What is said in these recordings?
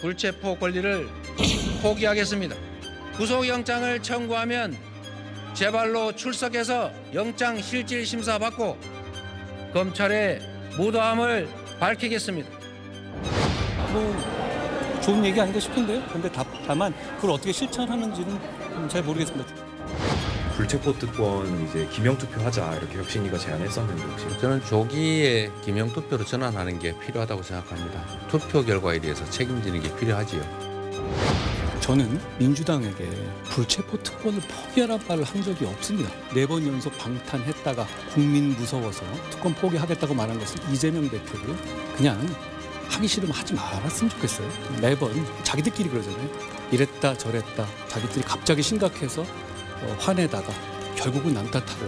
불체포 권리를 포기하겠습니다. 구속영장을 청구하면 제발로 출석해서 영장 실질 심사 받고 검찰의 무도함을 밝히겠습니다. 뭐 좋은 얘기 아닌가 싶은데요. 근데 다, 만 그걸 어떻게 실천하는지는 음, 잘 모르겠습니다. 불체포 특권 이제 김영 투표하자 이렇게 혁신이가 제안했었는데 혹시 저는 조기에 김영 투표로 전환하는 게 필요하다고 생각합니다. 투표 결과에 대해서 책임지는 게 필요하지요. 저는 민주당에게 불체포 특권을 포기하란 말을 한 적이 없습니다. 네 번 연속 방탄했다가 국민 무서워서 특권 포기하겠다고 말한 것은 이재명 대표를 그냥 하기 싫으면 하지 말았으면 좋겠어요. 매번 자기들끼리 그러잖아요. 이랬다 저랬다 자기들이 갑자기 심각해서 어, 화내다가 결국은 남탓하고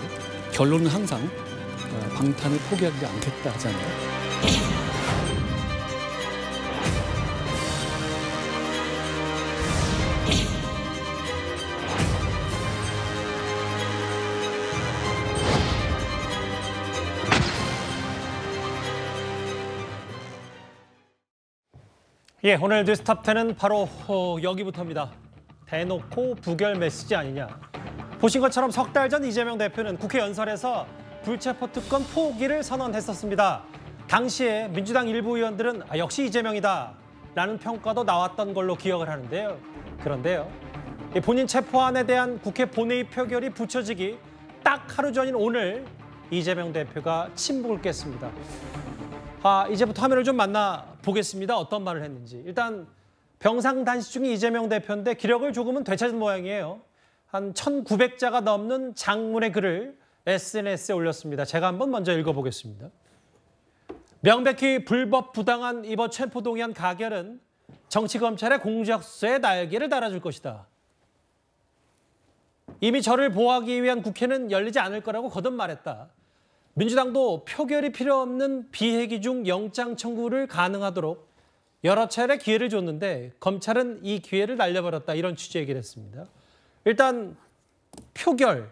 결론은 항상 어, 방탄을 포기하지 않겠다 하잖아요. 예, 오늘 뉴스탑10은 바로 어, 여기부터입니다. 대놓고 부결 메시지 아니냐. 보신 것처럼 석 달 전 이재명 대표는 국회 연설에서 불체포 특권 포기를 선언했었습니다. 당시에 민주당 일부 의원들은 아, 역시 이재명이다 라는 평가도 나왔던 걸로 기억을 하는데요. 그런데요. 본인 체포안에 대한 국회 본회의 표결이 붙여지기 딱 하루 전인 오늘 이재명 대표가 침묵을 깼습니다. 아, 이제부터 화면을 좀 만나 보겠습니다. 어떤 말을 했는지. 일단 병상 단식 중인 이재명 대표인데 기력을 조금은 되찾은 모양이에요. 한 1900자가 넘는 장문의 글을 SNS에 올렸습니다. 제가 한번 먼저 읽어보겠습니다. 명백히 불법 부당한 이번 체포동의안 가결은 정치검찰의 공작수의 날개를 달아줄 것이다. 이미 저를 보호하기 위한 국회는 열리지 않을 거라고 거듭 말했다. 민주당도 표결이 필요 없는 비회기 중 영장 청구를 가능하도록 여러 차례 기회를 줬는데 검찰은 이 기회를 날려버렸다. 이런 취지 얘기를 했습니다. 일단 표결,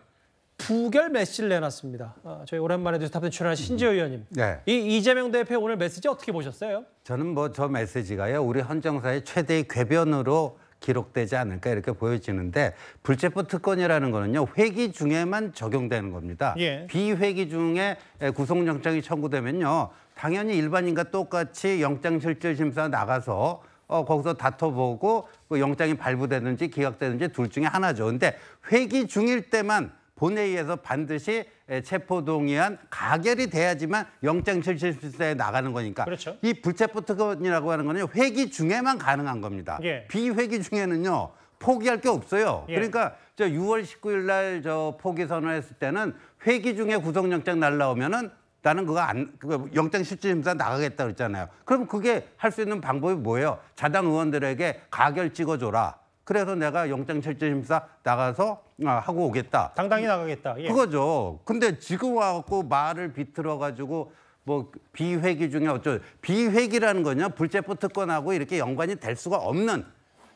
부결 메시를 내놨습니다. 아, 저희 오랜만에 뉴스탑에 출연한 신지호 의원님. 네. 이 이재명 대표 오늘 메시지 어떻게 보셨어요? 저는 뭐 저 메시지가요. 우리 헌정사의 최대의 궤변으로 기록되지 않을까 이렇게 보여지는데 불체포 특권이라는 거는요 회기 중에만 적용되는 겁니다. 예. 비회기 중에 구속영장이 청구되면요 당연히 일반인과 똑같이 영장실질 심사 나가서 어, 거기서 다퉈보고 그 영장이 발부되든지 기각되든지 둘 중에 하나죠. 근데 회기 중일 때만 본회의에서 반드시 체포동의안 가결이 돼야지만 영장실질심사에 나가는 거니까 그렇죠. 이 불체포특권이라고 하는 거는 회기 중에만 가능한 겁니다. 예. 비회기 중에는요. 포기할 게 없어요. 예. 그러니까 저 6월 19일 날 저 포기 선언했을 때는 회기 중에 구속영장 날라오면은 나는 그거 안, 그거 영장실질심사 나가겠다 그랬잖아요. 그럼 그게 할 수 있는 방법이 뭐예요? 자당 의원들에게 가결 찍어줘라. 그래서 내가 영장실질심사 나가서 아, 하고 오겠다. 당당히 나가겠다. 예. 그거죠. 근데 지금 와갖고 말을 비틀어가지고 뭐 비회기 중에 어쩌 비회기라는 거냐 불체포 특권하고 이렇게 연관이 될 수가 없는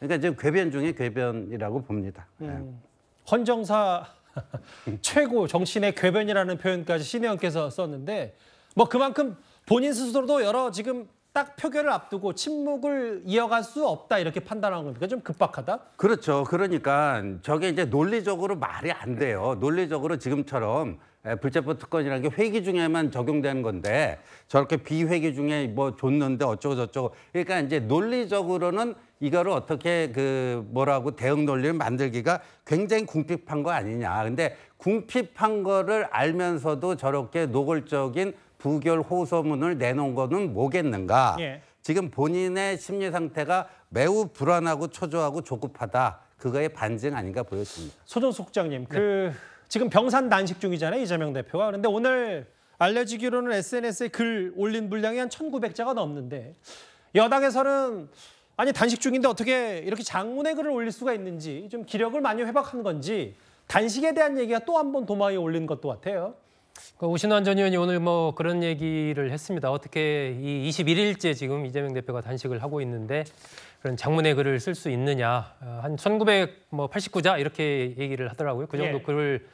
그러니까 지금 궤변 중에 궤변이라고 봅니다. 예. 음. 헌정사 최고 정신의 궤변이라는 표현까지 신혜원께서 썼는데 뭐 그만큼 본인 스스로도 여러 지금 딱 표결을 앞두고 침묵을 이어갈 수 없다 이렇게 판단하는 겁니까? 좀 급박하다? 그렇죠. 그러니까 저게 이제 논리적으로 말이 안 돼요. 논리적으로 지금처럼 예, 불체포 특권이라는 게 회기 중에만 적용되는 건데 저렇게 비회기 중에 뭐 줬는데 어쩌고 저쩌고 그러니까 이제 논리적으로는 이거를 어떻게 그 뭐라고 대응 논리를 만들기가 굉장히 궁핍한 거 아니냐. 근데 궁핍한 거를 알면서도 저렇게 노골적인 부결 호소문을 내놓은 거는 뭐겠는가. 예. 지금 본인의 심리 상태가 매우 불안하고 초조하고 조급하다. 그거의 반증 아닌가 보였습니다. 소정수 국장님, 그 네. 그 지금 병산 단식 중이잖아요. 이재명 대표가. 그런데 오늘 알려지기로는 SNS에 글 올린 분량이 한 1,900자가 넘는데 여당에서는 아니 단식 중인데 어떻게 이렇게 장문의 글을 올릴 수가 있는지 좀 기력을 많이 회복한 건지 단식에 대한 얘기가 또 한 번 도마 에 올린 것도 같아요. 그 오신환 전 의원이 오늘 뭐 그런 얘기를 했습니다. 어떻게 이 21일째 지금 이재명 대표가 단식을 하고 있는데 그런 장문의 글을 쓸 수 있느냐 어, 한 1989자 뭐 이렇게 얘기를 하더라고요. 그 정도 예. 글을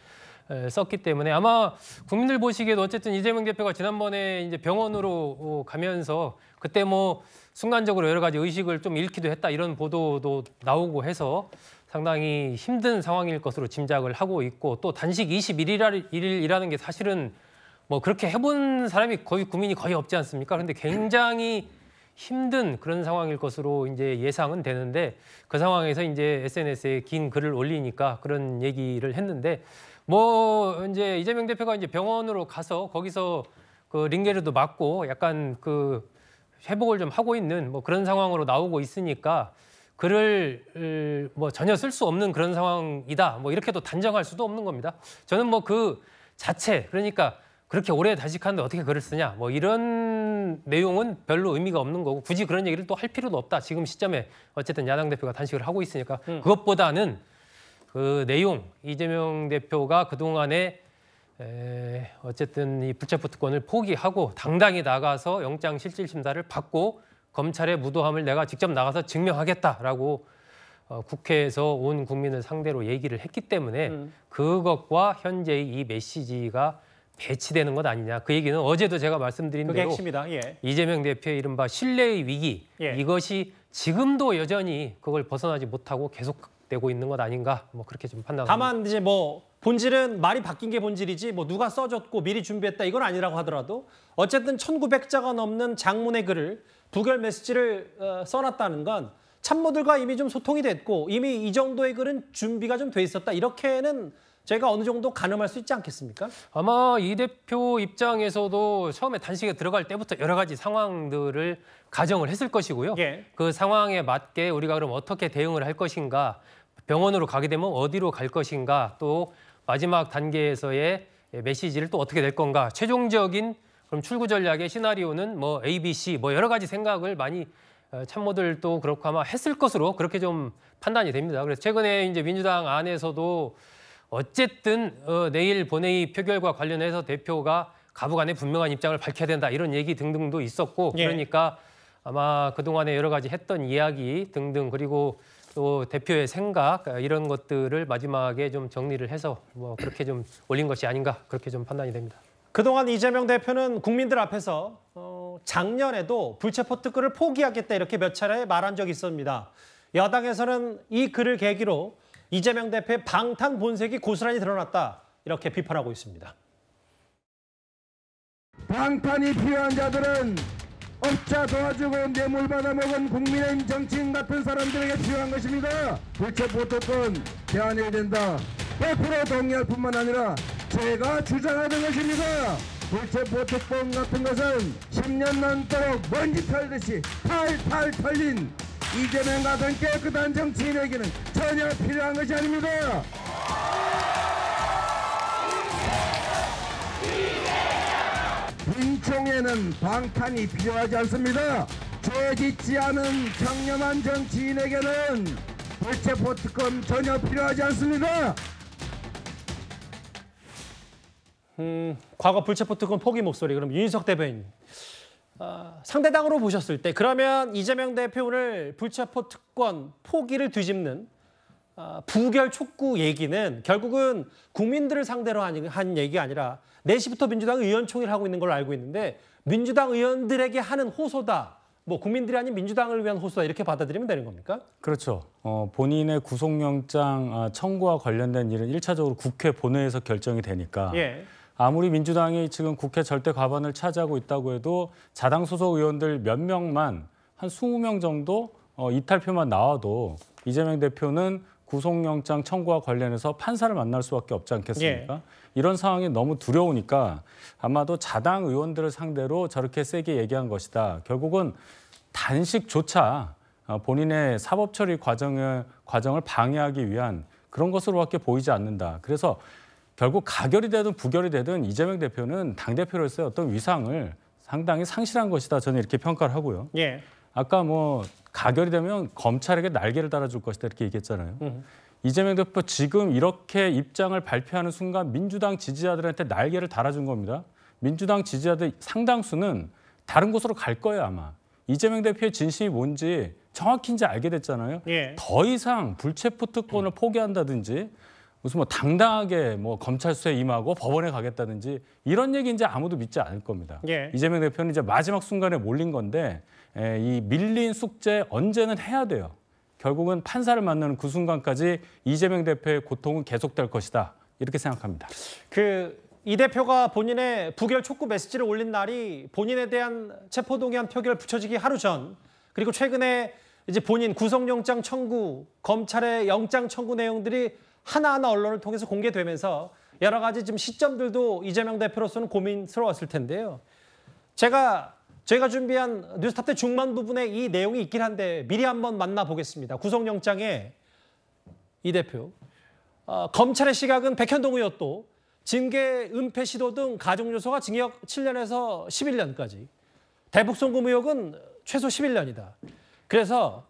썼기 때문에 아마 국민들 보시기에도 어쨌든 이재명 대표가 지난번에 이제 병원으로 어, 가면서 그때 뭐 순간적으로 여러 가지 의식을 좀 잃기도 했다 이런 보도도 나오고 해서 상당히 힘든 상황일 것으로 짐작을 하고 있고 또 단식 21일이라는 게 사실은 뭐 그렇게 해본 사람이 거의 국민이 거의 없지 않습니까? 그런데 굉장히 힘든 그런 상황일 것으로 이제 예상은 되는데 그 상황에서 이제 SNS에 긴 글을 올리니까 그런 얘기를 했는데 뭐 이제 이재명 대표가 이제 병원으로 가서 거기서 그 링게르도 맞고 약간 그 회복을 좀 하고 있는 뭐 그런 상황으로 나오고 있으니까 글을 뭐 전혀 쓸 수 없는 그런 상황이다. 뭐 이렇게도 단정할 수도 없는 겁니다. 저는 뭐 그 자체 그러니까 그렇게 오래 단식하는데 어떻게 글을 쓰냐 뭐 이런 내용은 별로 의미가 없는 거고 굳이 그런 얘기를 또 할 필요도 없다. 지금 시점에 어쨌든 야당 대표가 단식을 하고 있으니까 음. 그것보다는 그 내용 이재명 대표가 그동안에 에, 어쨌든 이 불체포특권을 포기하고 당당히 나가서 영장 실질 심사를 받고 검찰의 무도함을 내가 직접 나가서 증명하겠다라고 어, 국회에서 온 국민을 상대로 얘기를 했기 때문에 음. 그것과 현재의 이 메시지가 배치되는 것 아니냐. 그 얘기는 어제도 제가 말씀드린 대로 핵심이다. 예. 이재명 대표의 이른바 신뢰의 위기 예. 이것이 지금도 여전히 그걸 벗어나지 못하고 계속되고 있는 것 아닌가. 뭐 그렇게 좀 판단. 다만 이제 뭐 본질은 말이 바뀐 게 본질이지 뭐 누가 써줬고 미리 준비했다 이건 아니라고 하더라도 어쨌든 1900자가 넘는 장문의 글을 부결 메시지를 어, 써놨다는 건 참모들과 이미 좀 소통이 됐고 이미 이 정도의 글은 준비가 좀 돼 있었다 이렇게는 제가 어느 정도 가늠할 수 있지 않겠습니까? 아마 이 대표 입장에서도 처음에 단식에 들어갈 때부터 여러 가지 상황들을 가정을 했을 것이고요. 예. 그 상황에 맞게 우리가 그럼 어떻게 대응을 할 것인가 병원으로 가게 되면 어디로 갈 것인가 또 마지막 단계에서의 메시지를 또 어떻게 낼 건가 최종적인 그럼 출구 전략의 시나리오는 뭐 A, B, C 뭐 여러 가지 생각을 많이 어, 참모들도 그렇고 아마 했을 것으로 그렇게 좀 판단이 됩니다. 그래서 최근에 이제 민주당 안에서도 어쨌든 어, 내일 본회의 표결과 관련해서 대표가 가부간에 분명한 입장을 밝혀야 된다 이런 얘기 등등도 있었고 예. 그러니까 아마 그동안에 여러 가지 했던 이야기 등등 그리고 또 대표의 생각 이런 것들을 마지막에 좀 정리를 해서 뭐 그렇게 좀 올린 것이 아닌가 그렇게 좀 판단이 됩니다. 그동안 이재명 대표는 국민들 앞에서 어, 작년에도 불체포 특구를 포기하겠다 이렇게 몇 차례 말한 적이 있습니다. 여당에서는 이 글을 계기로 이재명 대표의 방탄 본색이 고스란히 드러났다 이렇게 비판하고 있습니다. 방탄이 필요한 자들은 업자 도와주고 뇌물 받아먹은 국민의힘 정치인 같은 사람들에게 필요한 것입니다. 불체 보조권 제한해야 된다. 100% 동의할 뿐만 아니라 제가 주장하는 것입니다. 불체 보조권 같은 것은 10년 넘도록 먼지 털듯이 탈탈 털린 이재명 같은 깨끗한 정치인에게는 전혀 필요한 것이 아닙니다. 공청에는 방탄이 필요하지 않습니다. 죄 짓지 않은 청렴한 정치인에게는 불체포 특검 전혀 필요하지 않습니다. 음, 과거 불체포 특검 포기 목소리 그럼 윤석 대변인 어, 상대당으로 보셨을 때 그러면 이재명 대표 오늘 불체포 특권 포기를 뒤집는 어, 부결 촉구 얘기는 결국은 국민들을 상대로 한, 한 얘기가 아니라 4시부터 민주당 의원총회를 하고 있는 걸로 알고 있는데 민주당 의원들에게 하는 호소다. 뭐 국민들이 아닌 민주당을 위한 호소다 이렇게 받아들이면 되는 겁니까? 그렇죠. 어, 본인의 구속영장 아, 청구와 관련된 일은 1차적으로 국회 본회에서 결정이 되니까 예. 아무리 민주당이 지금 국회 절대 과반을 차지하고 있다고 해도 자당 소속 의원들 몇 명만 한 20명 정도 어, 이탈표만 나와도 이재명 대표는 구속영장 청구와 관련해서 판사를 만날 수밖에 없지 않겠습니까? 예. 이런 상황이 너무 두려우니까 아마도 자당 의원들을 상대로 저렇게 세게 얘기한 것이다. 결국은 단식조차 어, 본인의 사법 처리 과정을 과정을 방해하기 위한 그런 것으로밖에 보이지 않는다. 그래서 결국 가결이 되든 부결이 되든 이재명 대표는 당 대표로서의 어떤 위상을 상당히 상실한 것이다. 저는 이렇게 평가를 하고요. 예. 아까 뭐 가결이 되면 검찰에게 날개를 달아줄 것이다 이렇게 얘기했잖아요. 음. 이재명 대표 지금 이렇게 입장을 발표하는 순간 민주당 지지자들한테 날개를 달아준 겁니다. 민주당 지지자들 상당수는 다른 곳으로 갈 거예요 아마. 이재명 대표의 진심이 뭔지 정확히 이제 알게 됐잖아요. 예. 더 이상 불체포 특권을 포기한다든지 무슨 뭐 당당하게 뭐 검찰 수에 임하고 법원에 가겠다든지 이런 얘기 이제 아무도 믿지 않을 겁니다. 예. 이재명 대표는 이제 마지막 순간에 몰린 건데 예, 이 밀린 숙제 언제는 해야 돼요. 결국은 판사를 만나는 그 순간까지 이재명 대표의 고통은 계속될 것이다. 이렇게 생각합니다. 그 이 대표가 본인의 부결 촉구 메시지를 올린 날이 본인에 대한 체포동의안 표결 붙여지기 하루 전 그리고 최근에 이제 본인 구속영장 청구, 검찰의 영장 청구 내용들이 하나하나 언론을 통해서 공개되면서 여러 가지 지금 시점들도 이재명 대표로서는 고민스러웠을 텐데요. 제가 저희가 준비한 뉴스타트 중반 부분에 이 내용이 있긴 한데 미리 한번 만나보겠습니다. 구속영장에 이 대표, 어, 검찰의 시각은 백현동 의원 또 징계 은폐 시도 등 가중 요소가 징역 7년에서 11년까지, 대북 송금 의혹은 최소 11년이다. 그래서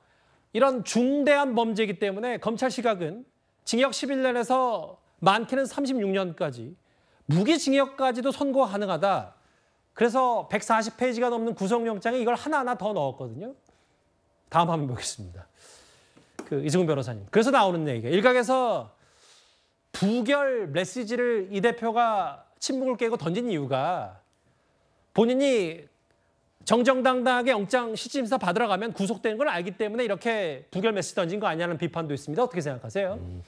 이런 중대한 범죄이기 때문에 검찰 시각은 징역 11년에서 많게는 36년까지 무기징역까지도 선고 가능하다. 그래서 140페이지가 넘는 구속영장에 이걸 하나하나 더 넣었거든요. 다음 한번 보겠습니다. 그 이승훈 변호사님. 그래서 나오는 얘기가 일각에서 부결 메시지를 이 대표가 침묵을 깨고 던진 이유가 본인이 정정당당하게 영장 시침사 받으러 가면 구속되는 걸 알기 때문에 이렇게 부결 메시지 던진 거 아니냐는 비판도 있습니다. 어떻게 생각하세요? 음.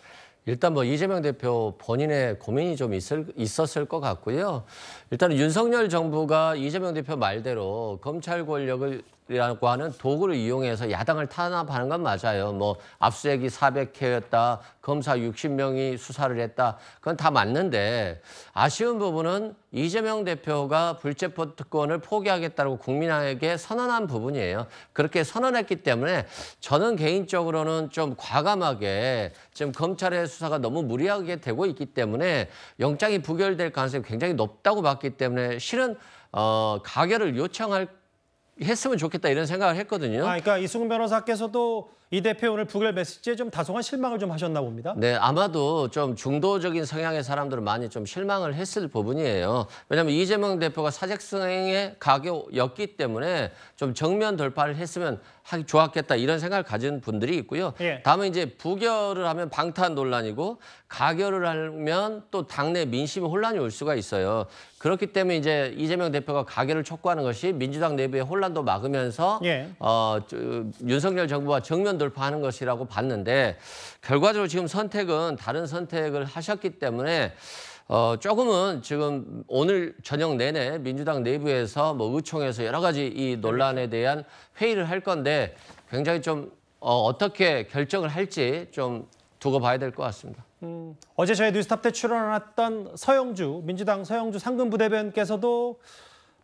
일단 뭐 이재명 대표 본인의 고민이 좀 있을, 있었을 것 같고요. 일단은 윤석열 정부가 이재명 대표 말대로 검찰 권력을 이라고 하는 도구를 이용해서 야당을 탄압하는 건 맞아요. 뭐 압수액이 400회였다. 검사 60명이 수사를 했다. 그건 다 맞는데 아쉬운 부분은 이재명 대표가 불체포 특권을 포기하겠다고 국민에게 선언한 부분이에요. 그렇게 선언했기 때문에 저는 개인적으로는 좀 과감하게 지금 검찰의 수사가 너무 무리하게 되고 있기 때문에 영장이 부결될 가능성이 굉장히 높다고 봤기 때문에 실은 어, 가결을 요청할 했으면 좋겠다 이런 생각을 했거든요. 아, 그러니까 이수근 변호사께서도 이 대표 오늘 북일 메시지에 좀 다소간 실망을 좀 하셨나 봅니다. 네, 아마도 좀 중도적인 성향의 사람들은 많이 좀 실망을 했을 부분이에요. 왜냐하면 이재명 대표가 사직성의 가격이였기 때문에 좀 정면 돌파를 했으면 하기 좋았겠다 이런 생각을 가진 분들이 있고요. 예. 다만 이제 부결을 하면 방탄 논란이고 가결을 하면 또 당내 민심 이 혼란이 올 수가 있어요. 그렇기 때문에 이제 이재명 대표가 가결을 촉구하는 것이 민주당 내부의 혼란도 막으면서 예. 어, 윤석열 정부와 정면 돌파하는 것이라고 봤는데 결과적으로 지금 선택은 다른 선택을 하셨기 때문에 어, 조금은 지금 오늘 저녁 내내 민주당 내부에서 뭐 의총에서 여러 가지 이 논란에 대한 회의를 할 건데 굉장히 좀 어, 어떻게 결정을 할지 좀 두고 봐야 될 것 같습니다. 음, 어제 저희 뉴스탑 때 출연했던 서영주 민주당 서영주 상근부대변께서도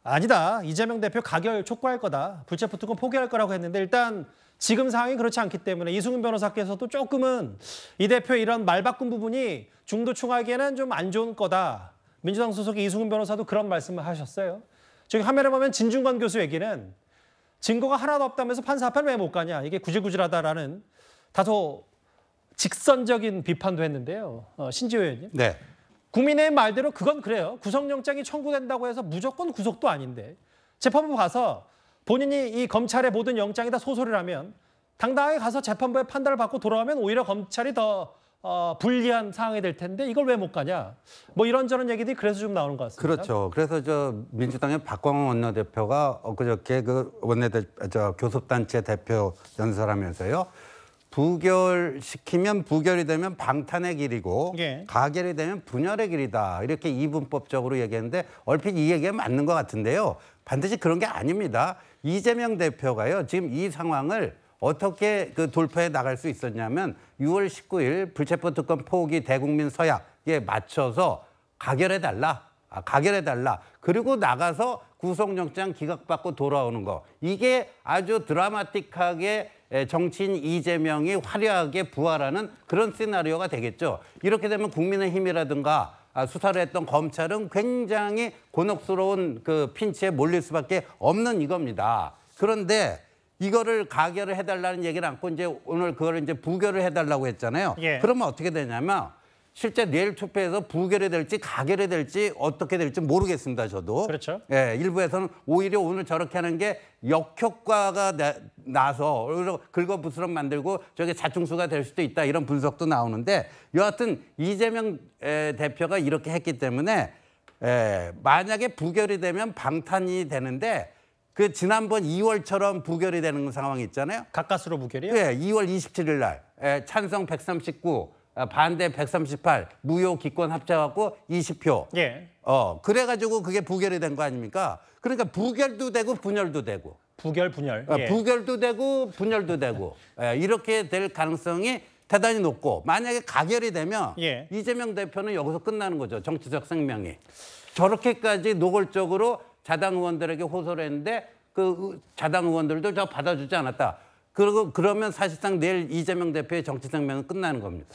아니다 이재명 대표 가결 촉구할 거다 불체포 특권 포기할 거라고 했는데 일단 지금 상황이 그렇지 않기 때문에 이승훈 변호사께서도 조금은 이 대표의 이런 말 바꾼 부분이 중도층에게는 좀 안 좋은 거다. 민주당 소속 의 이승훈 변호사도 그런 말씀을 하셨어요. 저기 화면에 보면 진중권 교수 얘기는 증거가 하나도 없다면서 판사 앞에 왜 못 가냐. 이게 구질구질하다라는 다소 직선적인 비판도 했는데요. 어, 신지호 의원님. 네. 국민의 말대로 그건 그래요. 구속영장이 청구된다고 해서 무조건 구속도 아닌데 재판부 가서 본인이 이 검찰의 모든 영장이 다소설이라면 당당하게 가서 재판부의 판단을 받고 돌아오면 오히려 검찰이 더 어, 불리한 상황이 될 텐데 이걸 왜 못 가냐. 뭐 이런저런 얘기들이 그래서 좀 나오는 것 같습니다. 그렇죠. 그래서 저 민주당의 박광원 원내대표가 엊그저께 그 원내대 저 교섭단체 대표 연설하면서요. 부결시키면 부결이 되면 방탄의 길이고 예. 가결이 되면 분열의 길이다. 이렇게 이분법적으로 얘기했는데 얼핏 이 얘기가 맞는 것 같은데요. 반드시 그런 게 아닙니다. 이재명 대표가요. 지금 이 상황을 어떻게 그 돌파해 나갈 수 있었냐면 6월 19일 불체포 특권 포기 대국민 서약에 맞춰서 가결해 달라. 아, 가결해 달라. 그리고 나가서 구속영장 기각받고 돌아오는 거. 이게 아주 드라마틱하게 정치인 이재명이 화려하게 부활하는 그런 시나리오가 되겠죠. 이렇게 되면 국민의힘이라든가 아, 수사를 했던 검찰은 굉장히 곤혹스러운 그 핀치에 몰릴 수밖에 없는 이겁니다. 그런데 이거를 가결을 해달라는 얘기를 안고 이제 오늘 그걸 이제 부결을 해달라고 했잖아요. 예. 그러면 어떻게 되냐면 실제 뇌일 투표에서 부결이 될지 가결이 될지 어떻게 될지 모르겠습니다. 저도. 그렇죠. 예, 일부에서는 오히려 오늘 저렇게 하는 게 역효과가 나, 서 오히려 긁어부스럼 만들고 저게 자충수가 될 수도 있다 이런 분석도 나오는데 여하튼 이재명 에, 대표가 이렇게 했기 때문에 에, 만약에 부결이 되면 방탄이 되는데 그 지난번 2월처럼 부결이 되는 상황 있잖아요. 가까스로 부결이요? 예, 2월 27일 날 찬성 139. 아, 반대 138 무효 기권 합쳐갖고 20표. 예. 어 그래가지고 그게 부결이 된 거 아닙니까? 그러니까 부결도 되고 분열도 되고. 부결 분열. 어, 예. 부결도 되고 분열도 되고 예, 이렇게 될 가능성이 대단히 높고 만약에 가결이 되면 예. 이재명 대표는 여기서 끝나는 거죠 정치적 생명이. 저렇게까지 노골적으로 자당 의원들에게 호소를 했는데 그 자당 의원들도 저 받아주지 않았다. 그리고 그러면 사실상 내일 이재명 대표의 정치 생명은 끝나는 겁니다.